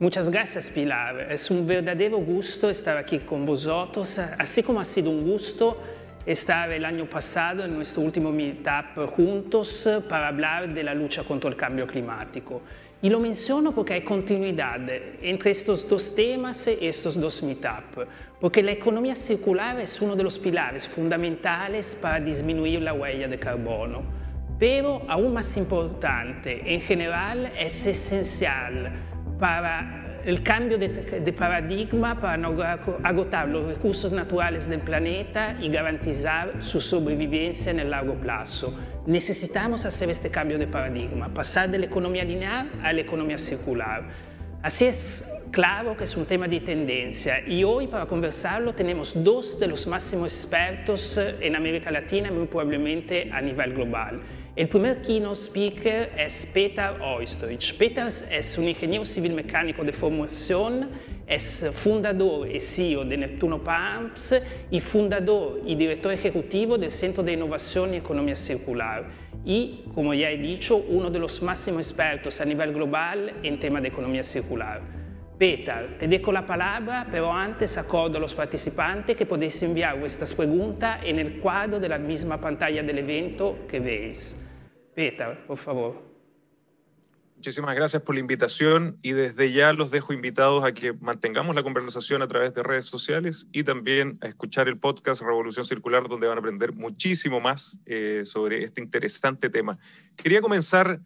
Muchas gracias, Pilar. Es un verdadero gusto estar aquí con vosotros, así como ha sido un gusto estar el año pasado en nuestro último meetup juntos para hablar de la lucha contra el cambio climático. Y lo menciono porque hay continuidad entre estos dos temas y estos dos meetup, porque la economía circular es uno de los pilares fundamentales para disminuir la huella de carbono. Pero aún más importante, en general, es esencial para il cambio di paradigma per no agotar los recursos naturales del planeta e garantire la sobrevivencia en el largo plazo. Necesitamos hacer este cambio di paradigma, passare dall'economia lineare all'economia lineal circular. Así es claro que es un tema de tendencia y hoy para conversarlo tenemos dos de los máximos expertos eh, en América Latina, muy probablemente a nivel global. El primer keynote speaker es Peter Oistrich. Peter es un ingeniero civil mecánico de formación, es fundador y CEO de Neptuno Pumps y fundador y director ejecutivo del Centro de Innovación y Economía Circular y, como ya he dicho, uno de los máximos expertos a nivel global en tema de economía circular. Peter, te dejo la palabra, pero antes accordo a los partecipanti che potessi inviare questa pregunta en el cuadro della misma pantalla dell'evento che veis. por favor. Muchísimas gracias por la invitación y desde ya los dejo invitados a que mantengamos la conversación a través de redes sociales y también a escuchar el podcast Revolución Circular donde van a aprender muchísimo más eh, sobre este interesante tema. Quería comenzar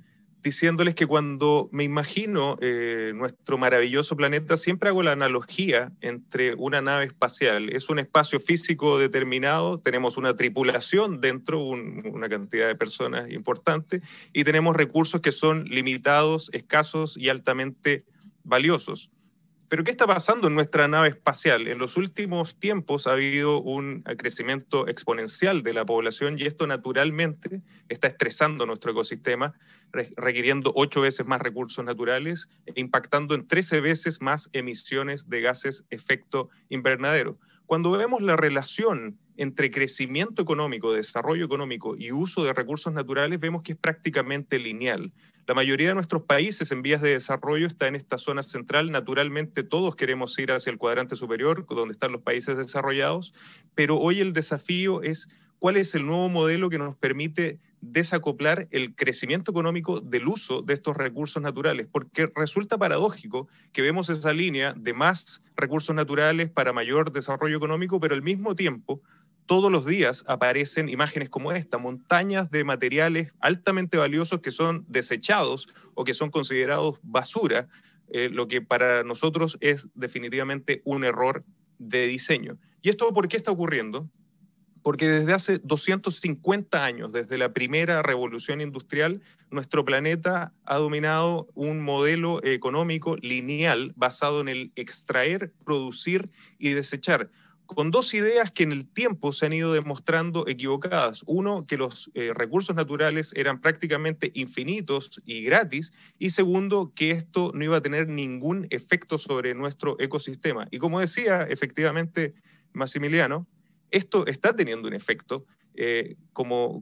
diciéndoles que cuando me imagino eh, nuestro maravilloso planeta, siempre hago la analogía entre una nave espacial. Es un espacio físico determinado, tenemos una tripulación dentro, una cantidad de personas importante, y tenemos recursos que son limitados, escasos y altamente valiosos. Pero ¿qué está pasando en nuestra nave espacial? En los últimos tiempos ha habido un crecimiento exponencial de la población y esto naturalmente está estresando nuestro ecosistema, requiriendo ocho veces más recursos naturales e impactando en 13 veces más emisiones de gases efecto invernadero. Cuando vemos la relación entre crecimiento económico, desarrollo económico y uso de recursos naturales, vemos que es prácticamente lineal. La mayoría de nuestros países en vías de desarrollo está en esta zona central. Naturalmente todos queremos ir hacia el cuadrante superior, donde están los países desarrollados, pero hoy el desafío es cuál es el nuevo modelo que nos permite desacoplar el crecimiento económico del uso de estos recursos naturales, porque resulta paradójico que vemos esa línea de más recursos naturales para mayor desarrollo económico, pero al mismo tiempo todos los días aparecen imágenes como esta, montañas de materiales altamente valiosos que son desechados o que son considerados basura, eh, lo que para nosotros es definitivamente un error de diseño. ¿Y esto por qué está ocurriendo? Porque desde hace 250 años, desde la primera revolución industrial, nuestro planeta ha dominado un modelo económico lineal basado en el extraer, producir y desechar con dos ideas que en el tiempo se han ido demostrando equivocadas. Uno, que los eh, recursos naturales eran prácticamente infinitos y gratis. Y segundo, que esto no iba a tener ningún efecto sobre nuestro ecosistema. Y como decía efectivamente Massimiliano, esto está teniendo un efecto eh, como,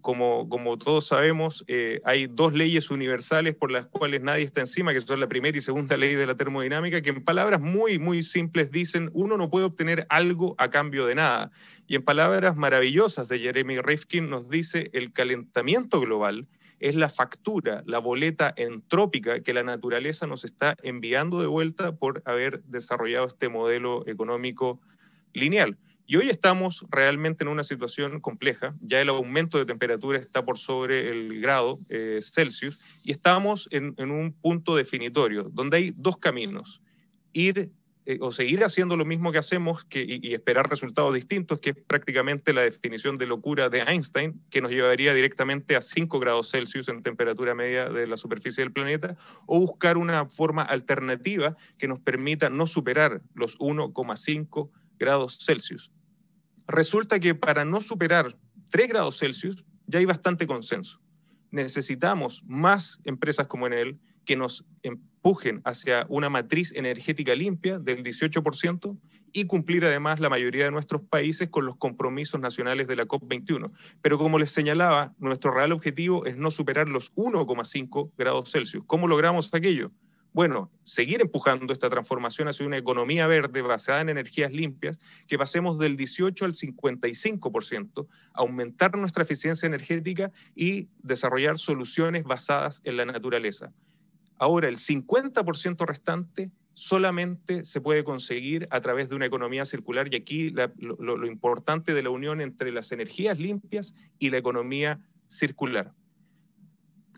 todos sabemos, eh, hay dos leyes universales por las cuales nadie está encima, que son la primera y segunda ley de la termodinámica, que en palabras muy, muy simples dicen, uno no puede obtener algo a cambio de nada. Y en palabras maravillosas de Jeremy Rifkin nos dice, el calentamiento global es la factura, la boleta entrópica que la naturaleza nos está enviando de vuelta por haber desarrollado este modelo económico lineal. Y hoy estamos realmente en una situación compleja, ya el aumento de temperatura está por sobre el grado eh, Celsius y estamos en, un punto definitorio donde hay dos caminos, ir eh, o seguir haciendo lo mismo que hacemos que, y, y, esperar resultados distintos, que es prácticamente la definición de locura de Einstein, que nos llevaría directamente a 5 grados Celsius en temperatura media de la superficie del planeta, o buscar una forma alternativa que nos permita no superar los 1,5 grados Celsius resulta que para no superar 3 grados Celsius ya hay bastante consenso. Necesitamos más empresas como en él que nos empujen hacia una matriz energética limpia del 18% y cumplir además la mayoría de nuestros países con los compromisos nacionales de la COP21. Pero como les señalaba, nuestro real objetivo es no superar los 1,5 grados Celsius. ¿Cómo logramos aquello? bueno, seguir empujando esta transformación hacia una economía verde basada en energías limpias, que pasemos del 18 al 55%, aumentar nuestra eficiencia energética y desarrollar soluciones basadas en la naturaleza. Ahora, el 50% restante solamente se puede conseguir a través de una economía circular y aquí lo importante de la unión entre las energías limpias y la economía circular.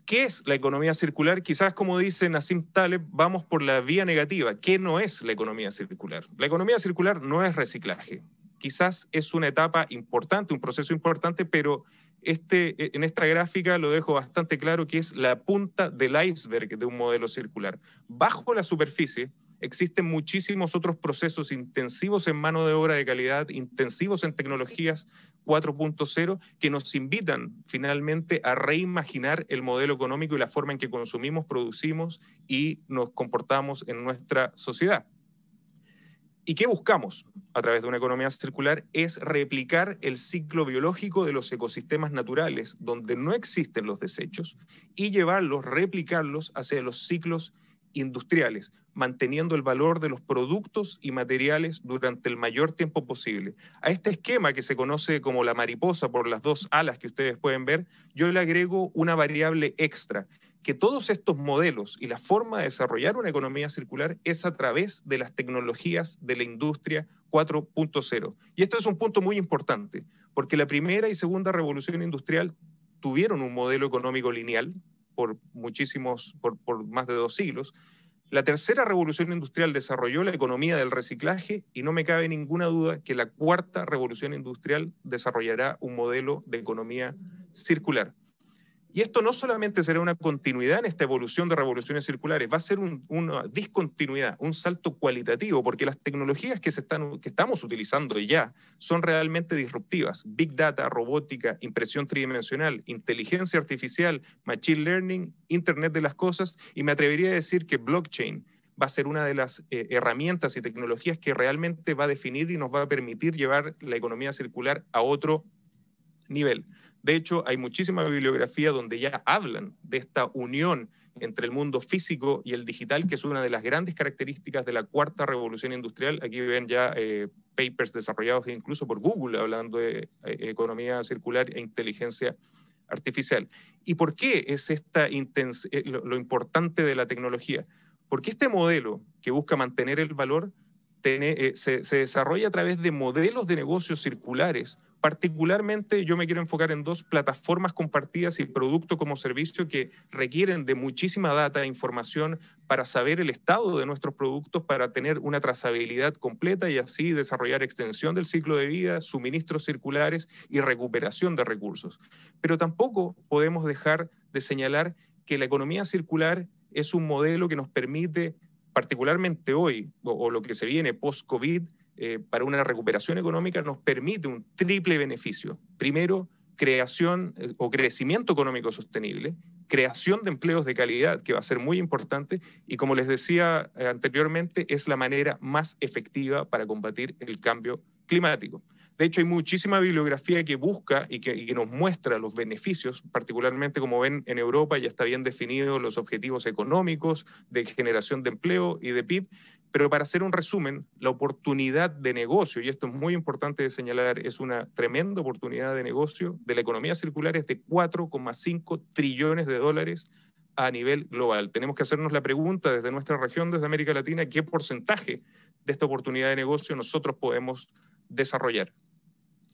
¿Qué es la economía circular? Quizás como dice Nassim Taleb, vamos por la vía negativa. ¿Qué no es la economía circular? La economía circular no es reciclaje. Quizás es una etapa importante, un proceso importante, pero este, eh, en esta gráfica lo dejo bastante claro que es la punta del iceberg de un modelo circular. Bajo la superficie existen muchísimos otros procesos intensivos en mano de obra de calidad, intensivos en tecnologías 4.0 que nos invitan finalmente a reimaginar el modelo económico y la forma en que consumimos, producimos y nos comportamos en nuestra sociedad. ¿Y qué buscamos a través de una economía circular? Es replicar el ciclo biológico de los ecosistemas naturales, donde no existen los desechos, y llevarlos, replicarlos hacia los ciclos industriales, manteniendo el valor de los productos y materiales durante el mayor tiempo posible. A este esquema que se conoce como la mariposa por las dos alas que ustedes pueden ver, yo le agrego una variable extra, que todos estos modelos y la forma de desarrollar una economía circular es a través de las tecnologías de la industria 4.0. Y esto es un punto muy importante, porque la primera y segunda revolución industrial tuvieron un modelo económico lineal, por muchísimos, por, más de dos siglos. La tercera revolución industrial desarrolló la economía del reciclaje y no me cabe ninguna duda que la cuarta revolución industrial desarrollará un modelo de economía circular. Y esto no solamente será una continuidad en esta evolución de revoluciones circulares, va a ser una discontinuidad, un salto cualitativo, porque las tecnologías que, estamos utilizando ya son realmente disruptivas. Big data, robótica, impresión tridimensional, inteligencia artificial, machine learning, Internet de las Cosas, y me atrevería a decir que blockchain va a ser una de las eh, herramientas y tecnologías que realmente va a definir y nos va a permitir llevar la economía circular a otro nivel. De hecho, hay muchísima bibliografía donde ya hablan de esta unión entre el mundo físico y el digital, que es una de las grandes características de la cuarta revolución industrial. Aquí ven ya eh, papers desarrollados incluso por Google hablando de eh, economía circular e inteligencia artificial. ¿Y por qué es esta eh, lo, importante de la tecnología? Porque este modelo que busca mantener el valor se desarrolla a través de modelos de negocios circulares Particularmente yo me quiero enfocar en dos plataformas compartidas y producto como servicio que requieren de muchísima data e información para saber el estado de nuestros productos, para tener una trazabilidad completa y así desarrollar extensión del ciclo de vida, suministros circulares y recuperación de recursos. Pero tampoco podemos dejar de señalar que la economía circular es un modelo que nos permite, particularmente hoy, o, lo que se viene post-COVID, eh, para una recuperación económica nos permite un triple beneficio. Primero, creación eh, o crecimiento económico sostenible, creación de empleos de calidad, que va a ser muy importante, y como les decía eh, anteriormente, es la manera más efectiva para combatir el cambio climático. De hecho, hay muchísima bibliografía que busca y que, nos muestra los beneficios, particularmente como ven en Europa ya está bien definidos los objetivos económicos de generación de empleo y de PIB, pero para hacer un resumen, la oportunidad de negocio, y esto es muy importante de señalar, es una tremenda oportunidad de negocio de la economía circular es de 4,5 trillones de dólares a nivel global. Tenemos que hacernos la pregunta desde nuestra región, desde América Latina, qué porcentaje de esta oportunidad de negocio nosotros podemos desarrollar.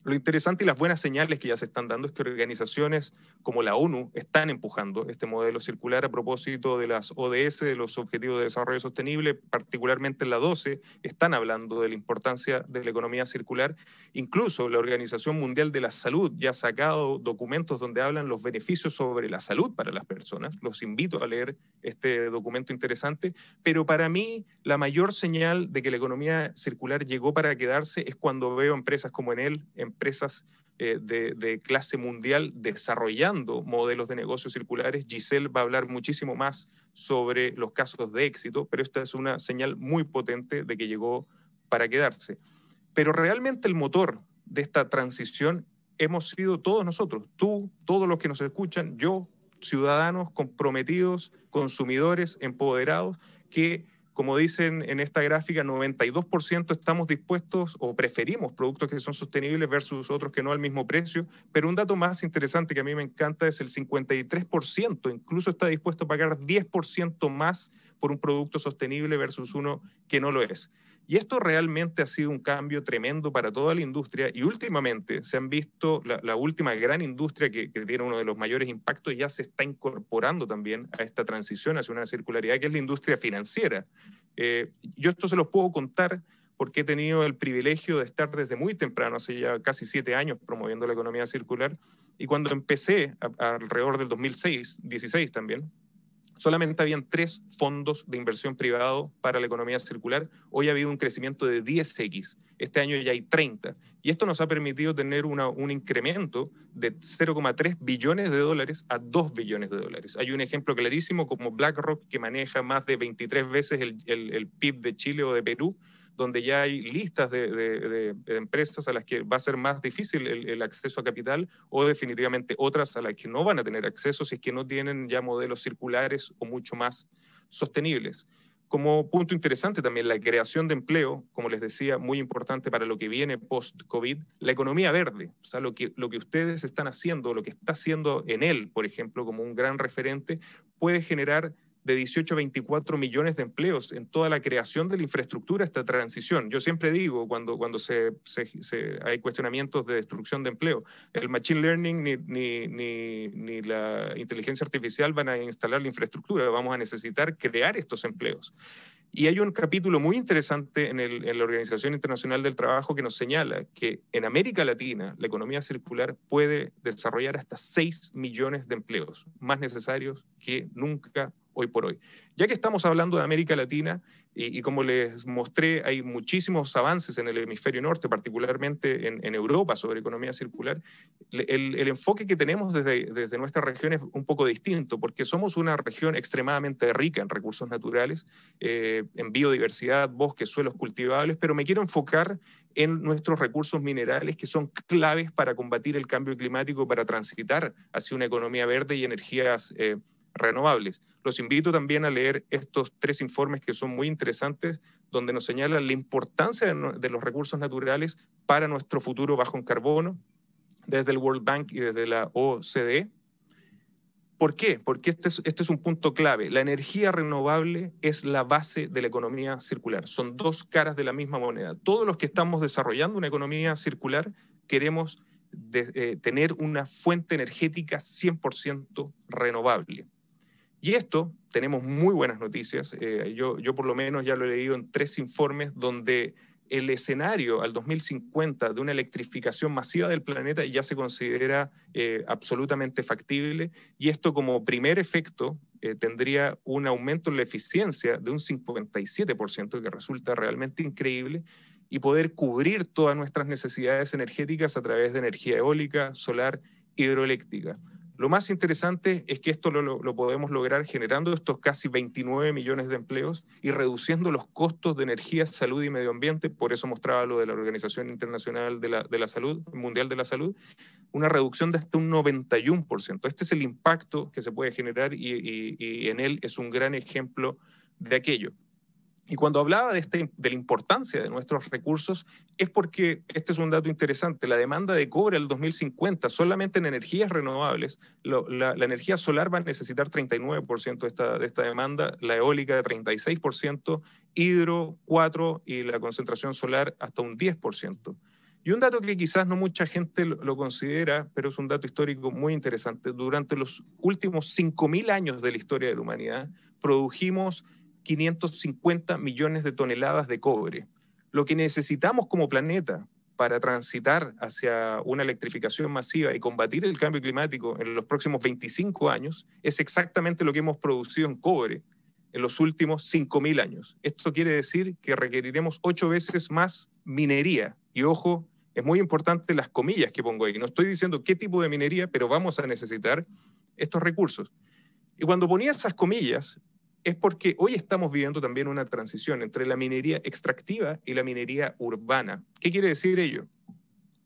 Lo interesante y las buenas señales que ya se están dando es que organizaciones como la ONU están empujando este modelo circular a propósito de las ODS, de los Objetivos de Desarrollo Sostenible, particularmente en la 12, están hablando de la importancia de la economía circular. Incluso la Organización Mundial de la Salud ya ha sacado documentos donde hablan los beneficios sobre la salud para las personas. Los invito a leer este documento interesante, pero para mí la mayor señal de que la economía circular llegó para quedarse es cuando veo empresas como Enel, empresas eh, de, de, clase mundial desarrollando modelos de negocios circulares. Giselle va a hablar muchísimo más sobre los casos de éxito, pero esta es una señal muy potente de que llegó para quedarse. Pero realmente el motor de esta transición hemos sido todos nosotros, tú, todos los que nos escuchan, yo, ciudadanos comprometidos, consumidores, empoderados, que como dicen en esta gráfica, 92% estamos dispuestos o preferimos productos que son sostenibles versus otros que no al mismo precio. Pero un dato más interesante que a mí me encanta es el 53% incluso está dispuesto a pagar 10% más por un producto sostenible versus uno que no lo es. Y esto realmente ha sido un cambio tremendo para toda la industria y últimamente se han visto, la, última gran industria que, tiene uno de los mayores impactos ya se está incorporando también a esta transición hacia una circularidad, que es la industria financiera. Eh, yo esto se los puedo contar porque he tenido el privilegio de estar desde muy temprano, hace ya casi siete años, promoviendo la economía circular. Y cuando empecé, alrededor del 2006, 16 también, solamente habían tres fondos de inversión privado para la economía circular. Hoy ha habido un crecimiento de 10x. Este año ya hay 30. Y esto nos ha permitido tener un incremento de 0,3 billones de dólares a 2 billones de dólares. Hay un ejemplo clarísimo como BlackRock, que maneja más de 23 veces el PIB de Chile o de Perú, donde ya hay listas de, empresas a las que va a ser más difícil el, acceso a capital o definitivamente otras a las que no van a tener acceso si es que no tienen ya modelos circulares o mucho más sostenibles. Como punto interesante también la creación de empleo, como les decía, muy importante para lo que viene post-COVID, la economía verde, o sea, lo que, lo que ustedes están haciendo, lo que está haciendo en él, por ejemplo, como un gran referente, puede generar de 18 a 24 millones de empleos en toda la creación de la infraestructura, esta transición. Yo siempre digo, cuando, cuando se, hay cuestionamientos de destrucción de empleo, el machine learning ni, la inteligencia artificial van a instalar la infraestructura, vamos a necesitar crear estos empleos. Y hay un capítulo muy interesante en, en la Organización Internacional del Trabajo que nos señala que en América Latina la economía circular puede desarrollar hasta 6 millones de empleos, más necesarios que nunca hoy por hoy. Ya que estamos hablando de América Latina, y, como les mostré, hay muchísimos avances en el hemisferio norte, particularmente en, Europa, sobre economía circular, el, enfoque que tenemos desde, desde, nuestra región es un poco distinto, porque somos una región extremadamente rica en recursos naturales, eh, en biodiversidad, bosques, suelos cultivables, pero me quiero enfocar en nuestros recursos minerales que son claves para combatir el cambio climático, para transitar hacia una economía verde y energías eh, renovables. Los invito también a leer estos tres informes que son muy interesantes, donde nos señalan la importancia de, los recursos naturales para nuestro futuro bajo en carbono, desde el World Bank y desde la OCDE. ¿Por qué? Porque este, este es, un punto clave. La energía renovable es la base de la economía circular. Son dos caras de la misma moneda. Todos los que estamos desarrollando una economía circular queremos eh, tener una fuente energética 100% renovable. Y esto, tenemos muy buenas noticias. Eh, yo, por lo menos ya lo he leído en tres informes donde el escenario al 2050 de una electrificación masiva del planeta ya se considera eh, absolutamente factible y esto como primer efecto eh, tendría un aumento en la eficiencia de un 57%, que resulta realmente increíble, y poder cubrir todas nuestras necesidades energéticas a través de energía eólica, solar, hidroeléctrica. Lo más interesante es que esto lo, podemos lograr generando estos casi 29 millones de empleos y reduciendo los costos de energía, salud y medio ambiente. Por eso mostraba lo de la Organización Internacional de la, Salud, Mundial de la Salud, una reducción de hasta un 91%. Este es el impacto que se puede generar y en él es un gran ejemplo de aquello. Y cuando hablaba de, este, de la importancia de nuestros recursos, es porque, este es un dato interesante, la demanda de cobre al 2050, solamente en energías renovables, la, energía solar va a necesitar 39% de esta, de esta demanda, la eólica de 36%, hidro 4% y la concentración solar hasta un 10%. Y un dato que quizás no mucha gente lo considera, pero es un dato histórico muy interesante. Durante los últimos 5.000 años de la historia de la humanidad, produjimos 550 millones de toneladas de cobre. Lo que necesitamos como planeta para transitar hacia una electrificación masiva y combatir el cambio climático en los próximos 25 años es exactamente lo que hemos producido en cobre en los últimos 5.000 años. Esto quiere decir que requeriremos ocho veces más minería. Y ojo, es muy importante las comillas que pongo ahí. No estoy diciendo qué tipo de minería, pero vamos a necesitar estos recursos. Y cuando ponía esas comillas, es porque hoy estamos viviendo también una transición entre la minería extractiva y la minería urbana. ¿Qué quiere decir ello?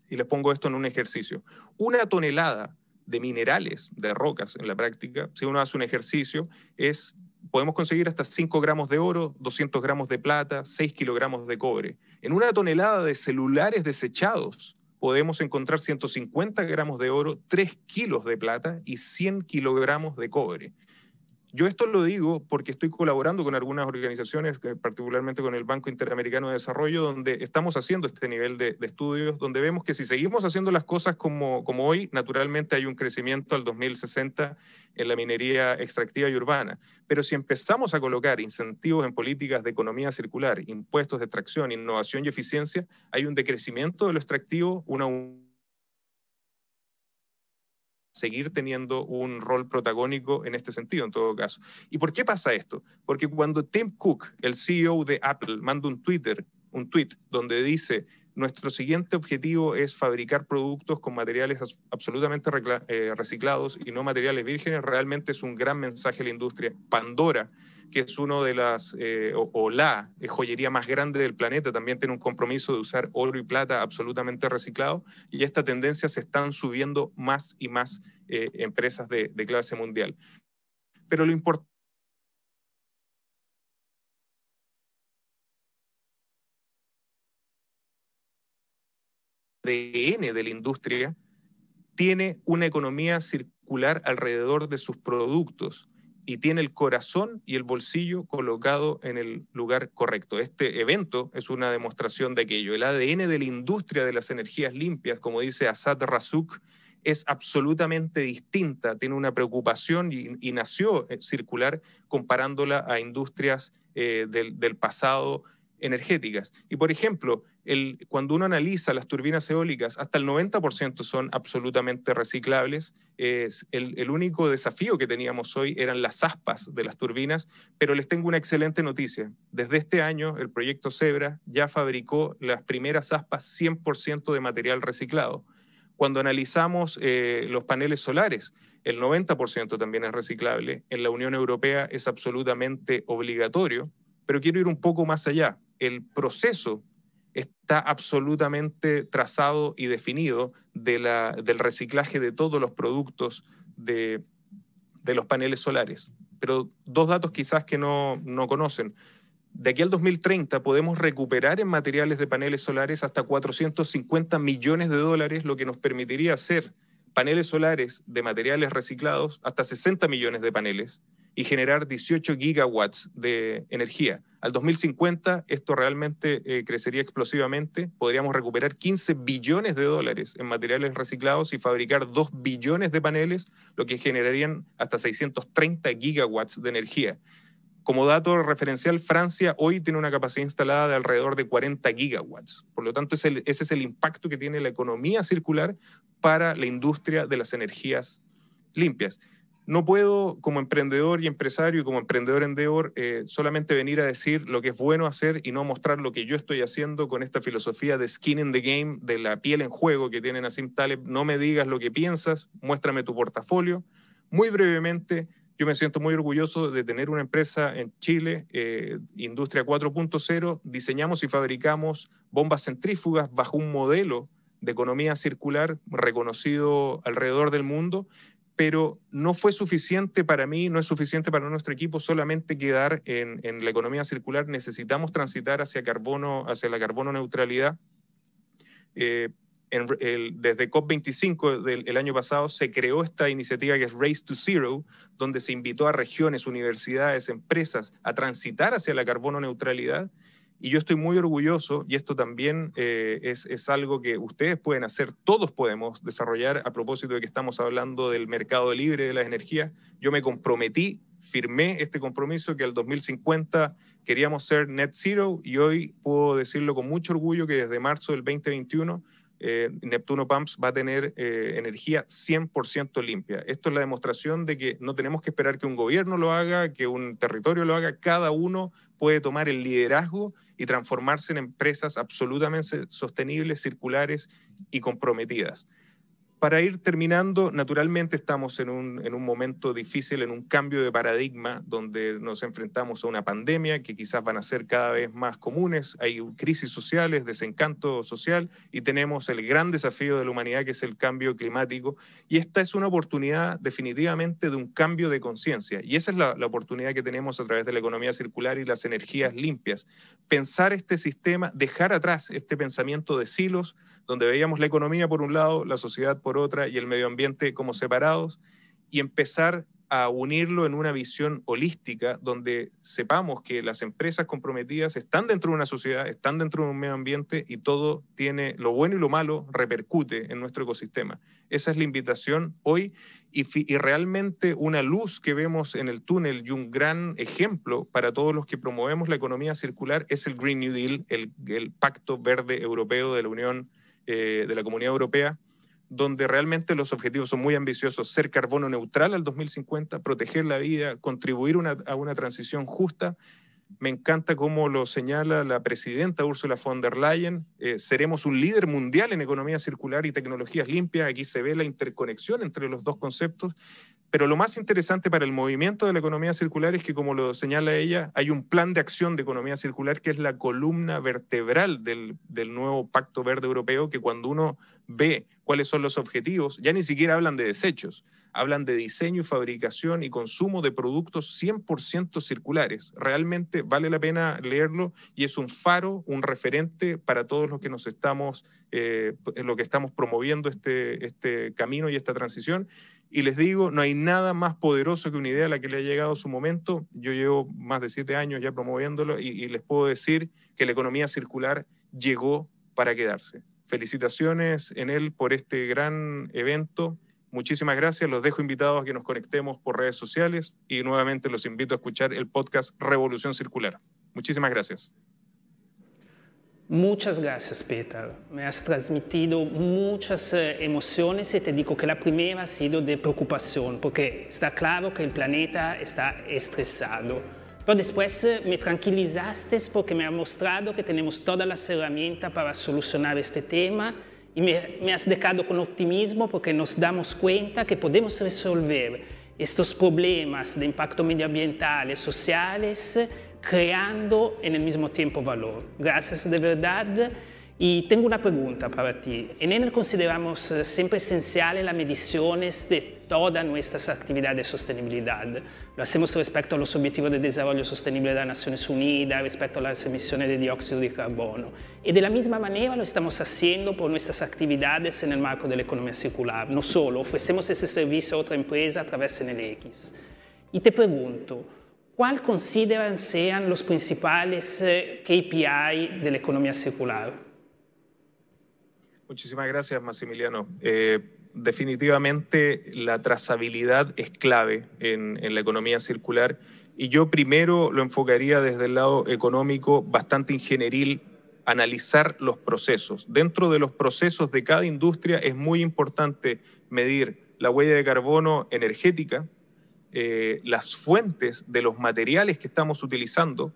Y les pongo esto en un ejercicio. Una tonelada de minerales, de rocas en la práctica, si uno hace un ejercicio, es, podemos conseguir hasta 5 gramos de oro, 200 gramos de plata, 6 kilogramos de cobre. En una tonelada de celulares desechados podemos encontrar 150 gramos de oro, 3 kilos de plata y 100 kilogramos de cobre. Yo esto lo digo porque estoy colaborando con algunas organizaciones, eh, particularmente con el Banco Interamericano de Desarrollo, donde estamos haciendo este nivel de, estudios, donde vemos que si seguimos haciendo las cosas como, hoy, naturalmente hay un crecimiento al 2060 en la minería extractiva y urbana. Pero si empezamos a colocar incentivos en políticas de economía circular, impuestos de extracción, innovación y eficiencia, hay un decrecimiento de lo extractivo, una seguir teniendo un rol protagónico en este sentido, en todo caso. ¿Y por qué pasa esto? Porque cuando Tim Cook, el CEO de Apple, manda un Twitter, un tweet donde dice nuestro siguiente objetivo es fabricar productos con materiales absolutamente eh, reciclados y no materiales vírgenes. Realmente es un gran mensaje a la industria. Pandora, que es uno de las, eh, o, la eh, joyería más grande del planeta, también tiene un compromiso de usar oro y plata absolutamente reciclado. Y esta tendencia se están subiendo más y más empresas de, de clase mundial. Pero lo importante ADN de la industria, tiene una economía circular alrededor de sus productos y tiene el corazón y el bolsillo colocado en el lugar correcto. Este evento es una demostración de aquello. El ADN de la industria de las energías limpias, como dice Asad Razuk, es absolutamente distinta, tiene una preocupación y, nació eh, circular comparándola a industrias eh, del, del, pasado energéticas. Y por ejemplo, el, cuando uno analiza las turbinas eólicas, hasta el 90% son absolutamente reciclables. Es el, el, único desafío que teníamos hoy eran las aspas de las turbinas, pero les tengo una excelente noticia. Desde este año, el proyecto Zebra ya fabricó las primeras aspas 100% de material reciclado. Cuando analizamos eh, los paneles solares, el 90% también es reciclable. En la Unión Europea es absolutamente obligatorio, pero quiero ir un poco más allá el proceso está absolutamente trazado y definido del reciclaje de todos los productos de, los paneles solares. Pero dos datos quizás que no, no conocen. De aquí al 2030 podemos recuperar en materiales de paneles solares hasta 450 millones de dólares, lo que nos permitiría hacer paneles solares de materiales reciclados hasta 60 millones de paneles y generar 18 gigawatts de energía. Al 2050 esto realmente eh, crecería explosivamente. Podríamos recuperar 15 billones de dólares en materiales reciclados y fabricar 2 billones de paneles, lo que generarían hasta 630 gigawatts de energía. Como dato referencial, Francia hoy tiene una capacidad instalada de alrededor de 40 gigawatts. Por lo tanto, ese es el impacto que tiene la economía circular para la industria de las energías limpias no puedo como emprendedor y empresario y como emprendedor endeor eh, solamente venir a decir lo que es bueno hacer y no mostrar lo que yo estoy haciendo con esta filosofía de skin in the game, de la piel en juego que tienen Asim Taleb. No me digas lo que piensas, muéstrame tu portafolio. Muy brevemente, yo me siento muy orgulloso de tener una empresa en Chile, eh, Industria 4.0. Diseñamos y fabricamos bombas centrífugas bajo un modelo de economía circular reconocido alrededor del mundo pero no fue suficiente para mí, no es suficiente para nuestro equipo solamente quedar en, la economía circular, necesitamos transitar hacia, carbono, hacia la carbono neutralidad. Eh, desde COP25 del el año pasado se creó esta iniciativa que es Race to Zero, donde se invitó a regiones, universidades, empresas a transitar hacia la carbono neutralidad y yo estoy muy orgulloso, y esto también eh, es, es, algo que ustedes pueden hacer, todos podemos desarrollar a propósito de que estamos hablando del mercado libre de las energías. Yo me comprometí, firmé este compromiso que al 2050 queríamos ser net zero y hoy puedo decirlo con mucho orgullo que desde marzo del 2021 eh, Neptuno Pumps va a tener eh, energía 100% limpia. Esto es la demostración de que no tenemos que esperar que un gobierno lo haga, que un territorio lo haga, cada uno puede tomar el liderazgo y transformarse en empresas absolutamente sostenibles, circulares y comprometidas. Para ir terminando, naturalmente estamos en un, en un momento difícil, en un cambio de paradigma, donde nos enfrentamos a una pandemia que quizás van a ser cada vez más comunes, hay crisis sociales, desencanto social y tenemos el gran desafío de la humanidad que es el cambio climático. Y esta es una oportunidad definitivamente de un cambio de conciencia y esa es la, la oportunidad que tenemos a través de la economía circular y las energías limpias. Pensar este sistema, dejar atrás este pensamiento de silos, donde veíamos la economía por un lado, la sociedad por otra y el medio ambiente como separados y empezar a unirlo en una visión holística donde sepamos que las empresas comprometidas están dentro de una sociedad, están dentro de un medio ambiente y todo tiene lo bueno y lo malo repercute en nuestro ecosistema. Esa es la invitación hoy y, realmente una luz que vemos en el túnel y un gran ejemplo para todos los que promovemos la economía circular es el Green New Deal, el, Pacto Verde Europeo de la Unión, eh, de la Comunidad Europea donde realmente los objetivos son muy ambiciosos, ser carbono neutral al 2050, proteger la vida, contribuir a una transición justa. Me encanta cómo lo señala la presidenta Ursula von der Leyen. Eh, seremos un líder mundial en economía circular y tecnologías limpias. Aquí se ve la interconexión entre los dos conceptos. Pero lo más interesante para el movimiento de la economía circular es que, como lo señala ella, hay un plan de acción de economía circular que es la columna vertebral del nuevo Pacto Verde Europeo, que cuando uno ve cuáles son los objetivos, ya ni siquiera hablan de desechos, hablan de diseño y fabricación y consumo de productos 100% circulares. Realmente vale la pena leerlo y es un faro, un referente para todos los que nos estamos, eh, lo que estamos promoviendo este, este, camino y esta transición. Y les digo, no hay nada más poderoso que una idea a la que le ha llegado su momento. Yo llevo más de siete años ya promoviéndolo y les puedo decir que la economía circular llegó para quedarse. Felicitaciones en él por este gran evento. Muchísimas gracias. Los dejo invitados a que nos conectemos por redes sociales y nuevamente los invito a escuchar el podcast Revolución Circular. Muchísimas gracias. Muchas gracias, Peter. Me has transmitido muchas eh, emociones y te digo que la primera ha sido de preocupación, porque está claro que el planeta está estresado pero después eh, me tranquilizaste porque me ha mostrado que tenemos todas las herramientas para solucionar este tema y me, has dejado con optimismo porque nos damos cuenta que podemos resolver estos problemas de impacto y sociales, eh, creando en el mismo tiempo valor. Gracias de verdad. Y tengo una pregunta para ti. En Enel consideramos siempre esencial la mediciones de todas nuestras actividades de sostenibilidad. Lo hacemos respecto a los objetivos de desarrollo sostenible de las Naciones Unidas, respecto a las emisiones de dióxido de carbono. Y de la misma manera lo estamos haciendo por nuestras actividades en el marco de la economía circular. No solo, ofrecemos ese servicio a otra empresa a través de Enel X. Y te pregunto, ¿cuál consideran sean los principales eh, KPI de la economía circular? Muchísimas gracias, Maximiliano. Eh, definitivamente la trazabilidad es clave en, la economía circular y yo primero lo enfocaría desde el lado económico, bastante ingenieril, analizar los procesos. Dentro de los procesos de cada industria es muy importante medir la huella de carbono energética, eh, las fuentes de los materiales que estamos utilizando,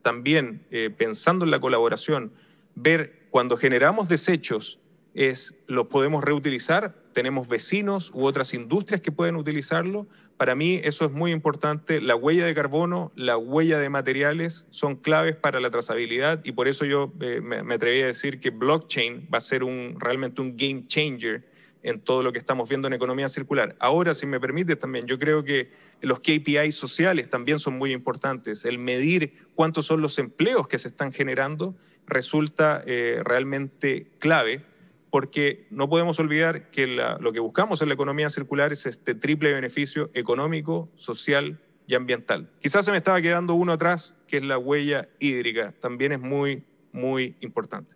también eh, pensando en la colaboración, ver cuando generamos desechos, es lo podemos reutilizar, tenemos vecinos u otras industrias que pueden utilizarlo. Para mí eso es muy importante. La huella de carbono, la huella de materiales son claves para la trazabilidad y por eso yo eh, me, atreví a decir que blockchain va a ser un, realmente un game changer en todo lo que estamos viendo en economía circular. Ahora, si me permites también, yo creo que los KPIs sociales también son muy importantes. El medir cuántos son los empleos que se están generando resulta eh, realmente clave porque no podemos olvidar que lo que buscamos en la economía circular es este triple beneficio económico, social y ambiental. Quizás se me estaba quedando uno atrás, que es la huella hídrica. También es muy, muy importante.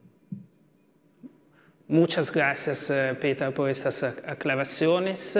Muchas gracias, eh, Peter, por estas aclaraciones.